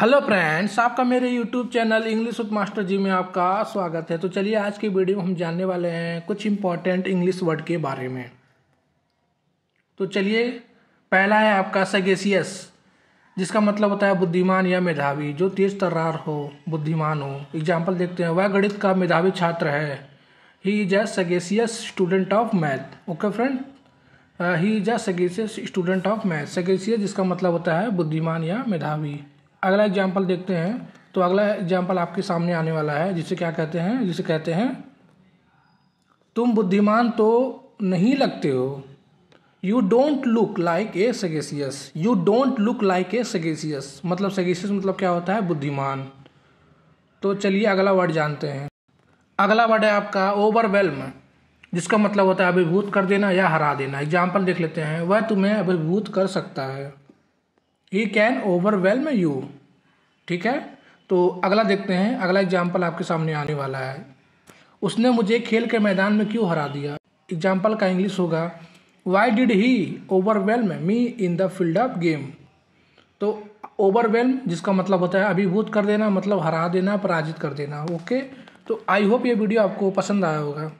hello friends आपका मेरे YouTube channel English with master ji में आपका स्वागत है तो चलिए आज की वीडियो में हम जानने वाले हैं कुछ इंपॉर्टेंट इंग्लिश वर्ड के बारे में तो चलिए पहला है आपका सगेसियस जिसका मतलब होता है बुद्धिमान या मेधावी जो तेज तर्रार हो बुद्धिमान हो एग्जाम्पल देखते हैं वह गणित का मेधावी छात्र है he is a sagacious student of math okay friend he is a sagacious student of math sagacious जिसका मतलब होता है बुद्धिमान या मेधावी अगला एग्जाम्पल देखते हैं तो अगला एग्जाम्पल आपके सामने आने वाला है जिसे क्या कहते हैं जिसे कहते हैं तुम बुद्धिमान तो नहीं लगते हो you don't look like a sagacious you don't look like a sagacious मतलब सगेसियस मतलब क्या होता है बुद्धिमान तो चलिए अगला वर्ड जानते हैं अगला वर्ड है आपका ओवरवेलम जिसका मतलब होता है अभिभूत कर देना या हरा देना एग्जाम्पल देख लेते हैं वह तुम्हें अभिभूत कर सकता है ही कैन ओवरवेलम यू ठीक है तो अगला देखते हैं अगला एग्जाम्पल आपके सामने आने वाला है उसने मुझे खेल के मैदान में क्यों हरा दिया एग्जाम्पल का इंग्लिश होगा why did he overwhelm me in the field of game तो ओवरवेलम जिसका मतलब होता है अभिभूत कर देना मतलब हरा देना पराजित कर देना ओके तो आई होप ये वीडियो आपको पसंद आया होगा